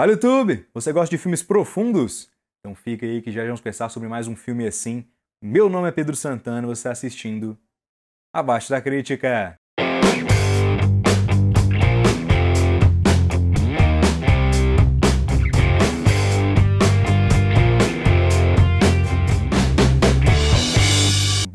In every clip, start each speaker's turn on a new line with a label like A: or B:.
A: Fala YouTube! Você gosta de filmes profundos? Então fica aí que já vamos pensar sobre mais um filme assim. Meu nome é Pedro Santana, você está assistindo Abaixo da Crítica.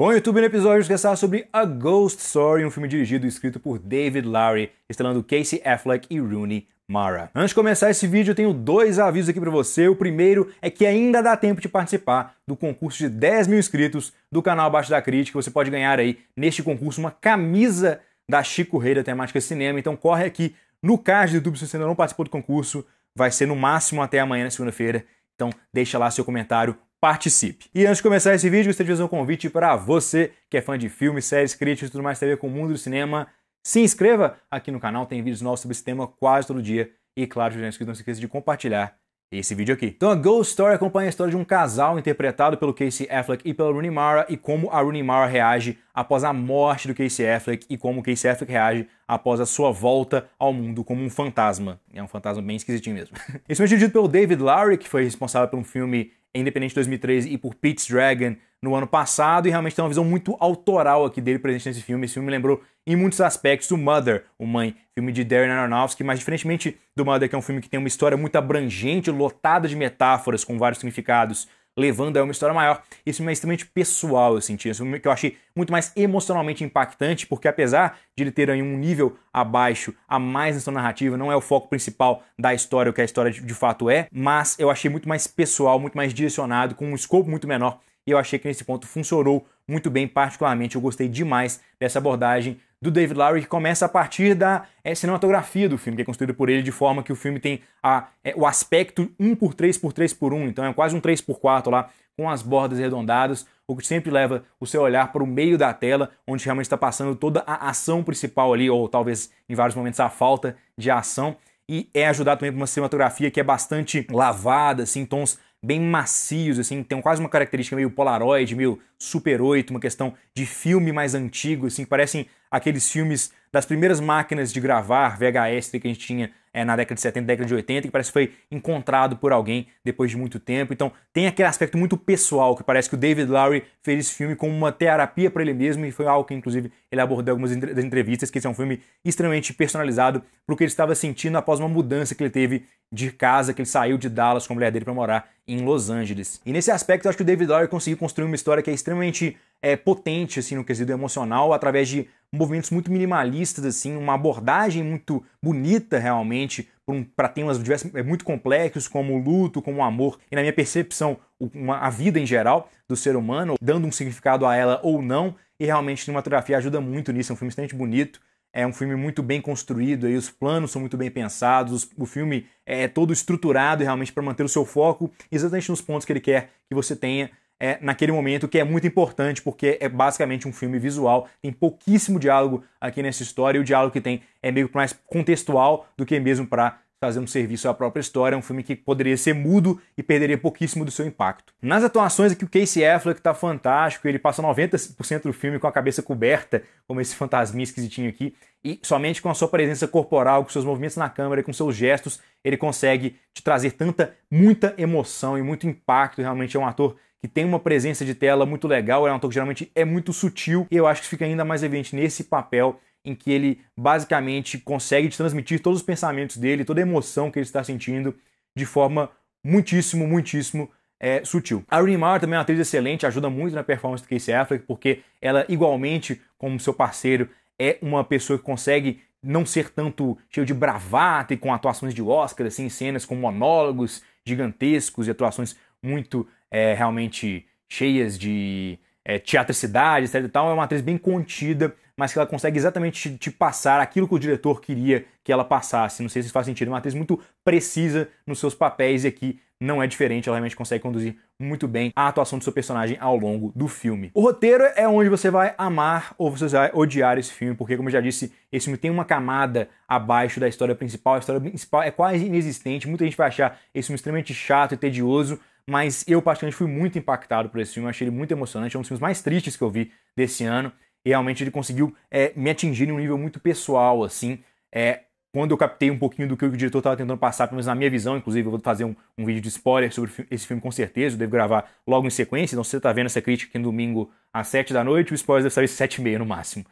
A: Bom YouTube, no episódio vamos conversar sobre A Ghost Story, um filme dirigido e escrito por David Lowry, estrelando Casey Affleck e Rooney Mara. Antes de começar esse vídeo, eu tenho dois avisos aqui para você. O primeiro é que ainda dá tempo de participar do concurso de 10 mil inscritos do canal Abaixo da Crítica. Você pode ganhar aí, neste concurso, uma camisa da Chico Rei da temática cinema. Então corre aqui no card do YouTube se você ainda não participou do concurso. Vai ser no máximo até amanhã, na segunda-feira. Então deixa lá seu comentário participe. E antes de começar esse vídeo, gostaria de fazer um convite para você que é fã de filmes, séries, críticas e tudo mais, ver com o mundo do cinema. Se inscreva aqui no canal, tem vídeos novos sobre esse tema quase todo dia. E claro, já inscrito, não se esqueça de compartilhar esse vídeo aqui. Então a Ghost Story acompanha a história de um casal interpretado pelo Casey Affleck e pela Rooney Mara e como a Rooney Mara reage após a morte do Casey Affleck e como o Casey Affleck reage após a sua volta ao mundo como um fantasma. É um fantasma bem esquisitinho mesmo. Esse foi dirigido pelo David Lowry, que foi responsável pelo um filme Independente 2013 e por Pete's Dragon, no ano passado e realmente tem uma visão muito autoral aqui dele presente nesse filme. Esse filme me lembrou em muitos aspectos o Mother, o Mãe, filme de Darren Aronofsky, mas diferentemente do Mother, que é um filme que tem uma história muito abrangente, lotada de metáforas com vários significados, levando a uma história maior. Esse filme é extremamente pessoal, eu senti. Esse filme que eu achei muito mais emocionalmente impactante, porque apesar de ele ter aí um nível abaixo, a mais na sua narrativa, não é o foco principal da história, o que a história de fato é, mas eu achei muito mais pessoal, muito mais direcionado, com um escopo muito menor e eu achei que nesse ponto funcionou muito bem, particularmente eu gostei demais dessa abordagem do David Lowry que começa a partir da é, cinematografia do filme, que é construída por ele de forma que o filme tem a, é, o aspecto 1x3x3x1, então é quase um 3x4 lá, com as bordas arredondadas, o que sempre leva o seu olhar para o meio da tela, onde realmente está passando toda a ação principal ali, ou talvez em vários momentos a falta de ação e é ajudado também por uma cinematografia que é bastante lavada, assim, tons bem macios, assim, tem quase uma característica meio Polaroid, meio Super 8, uma questão de filme mais antigo, assim, que parecem aqueles filmes das primeiras máquinas de gravar VHS que a gente tinha é, na década de 70, década de 80, que parece que foi encontrado por alguém depois de muito tempo. Então tem aquele aspecto muito pessoal, que parece que o David Lowry fez esse filme como uma terapia para ele mesmo, e foi algo que, inclusive, ele abordou em algumas das entrevistas, que esse é um filme extremamente personalizado para o que ele estava sentindo após uma mudança que ele teve de casa, que ele saiu de Dallas com a mulher dele para morar em Los Angeles. E nesse aspecto, eu acho que o David Lowry conseguiu construir uma história que é extremamente é, potente, assim, no quesito emocional, através de movimentos muito minimalistas, assim, uma abordagem muito bonita, realmente, para temas diversos, é, muito complexos, como o luto, como o amor, e na minha percepção, uma, a vida em geral do ser humano, dando um significado a ela ou não, e realmente a cinematografia ajuda muito nisso, é um filme extremamente bonito, é um filme muito bem construído, aí os planos são muito bem pensados, o filme é todo estruturado realmente para manter o seu foco exatamente nos pontos que ele quer que você tenha é, naquele momento, que é muito importante porque é basicamente um filme visual, tem pouquíssimo diálogo aqui nessa história e o diálogo que tem é meio mais contextual do que mesmo para fazer um serviço à própria história, é um filme que poderia ser mudo e perderia pouquíssimo do seu impacto. Nas atuações aqui o Casey Affleck tá fantástico, ele passa 90% do filme com a cabeça coberta, como esse fantasminha esquisitinho aqui, e somente com a sua presença corporal, com seus movimentos na câmera, com seus gestos, ele consegue te trazer tanta, muita emoção e muito impacto, realmente é um ator que tem uma presença de tela muito legal, é um ator que geralmente é muito sutil, e eu acho que fica ainda mais evidente nesse papel em que ele basicamente consegue transmitir todos os pensamentos dele, toda a emoção que ele está sentindo de forma muitíssimo, muitíssimo é, sutil. A Rooney Mara também é uma atriz excelente, ajuda muito na performance do Casey Affleck, porque ela igualmente, como seu parceiro, é uma pessoa que consegue não ser tanto cheio de bravata e com atuações de Oscar, assim, cenas com monólogos gigantescos e atuações muito é, realmente cheias de é, teatricidade, etc e tal, é uma atriz bem contida, mas que ela consegue exatamente te, te, passar aquilo que o diretor queria que ela passasse. Não sei se faz sentido, é uma atriz muito precisa nos seus papéis e aqui não é diferente, ela realmente consegue conduzir muito bem a atuação do seu personagem ao longo do filme. O roteiro é onde você vai amar ou você vai odiar esse filme, porque como eu já disse, esse filme tem uma camada abaixo da história principal, a história principal é quase inexistente, muita gente vai achar esse filme extremamente chato e tedioso, mas eu particularmente fui muito impactado por esse filme, achei ele muito emocionante, é um dos filmes mais tristes que eu vi desse ano, e realmente ele conseguiu é, me atingir em um nível muito pessoal, assim, é, quando eu captei um pouquinho do que o diretor estava tentando passar, pelo menos na minha visão, inclusive eu vou fazer um, um vídeo de spoiler sobre esse filme com certeza, eu devo gravar logo em sequência, então se você está vendo essa crítica aqui no domingo às 7 da noite, o spoiler deve sair às 7 e meia no máximo.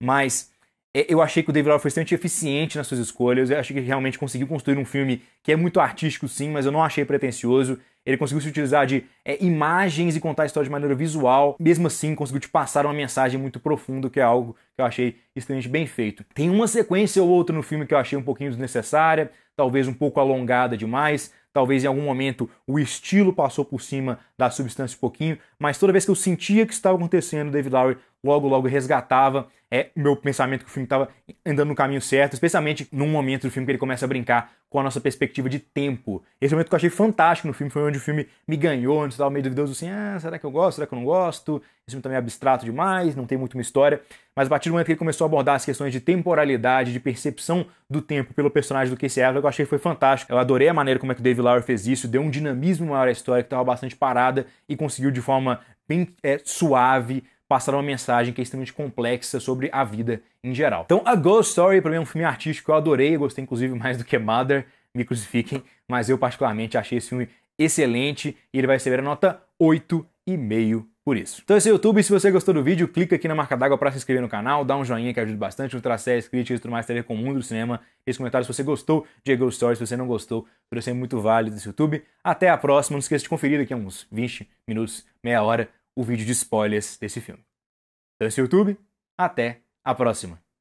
A: Mas é, eu achei que o David Lowe foi extremamente eficiente nas suas escolhas. Eu achei que ele realmente conseguiu construir um filme que é muito artístico, sim, mas eu não achei pretencioso. Ele conseguiu se utilizar de é, imagens e contar a história de maneira visual. Mesmo assim, conseguiu te passar uma mensagem muito profunda, que é algo que eu achei extremamente bem feito. Tem uma sequência ou outra no filme que eu achei um pouquinho desnecessária, talvez um pouco alongada demais. Talvez em algum momento o estilo passou por cima da substância um pouquinho, mas toda vez que eu sentia que estava acontecendo, David Lowry logo, logo resgatava é, meu pensamento que o filme estava andando no caminho certo, especialmente num momento do filme que ele começa a brincar com a nossa perspectiva de tempo. Esse momento que eu achei fantástico no filme foi onde o filme me ganhou, onde eu estava meio duvidoso assim, ah, será que eu gosto, será que eu não gosto? Esse filme também é abstrato demais, não tem muito uma história. Mas a partir do momento que ele começou a abordar as questões de temporalidade, de percepção do tempo pelo personagem do Casey Affleck, eu achei que foi fantástico. Eu adorei a maneira como é que o David Lauer fez isso, deu um dinamismo maior à história que estava bastante parada e conseguiu de forma bem é, suave passar uma mensagem que é extremamente complexa sobre a vida em geral. Então, A Ghost Story, para mim, é um filme artístico que eu adorei, eu gostei inclusive mais do que Mother, me crucifiquem, mas eu particularmente achei esse filme excelente e ele vai receber a nota 8,5 por isso. Então esse é o YouTube, se você gostou do vídeo, clica aqui na marca d'água para se inscrever no canal, dá um joinha que ajuda bastante, ultra séries, críticas e tudo mais, ter com o mundo do cinema. Esse comentário se você gostou de Ghost Story, se você não gostou, tudo ser é muito válido desse YouTube. Até a próxima, não esqueça de conferir daqui a uns 20 minutos, meia hora, o vídeo de spoilers desse filme. Então é isso, YouTube. Até a próxima!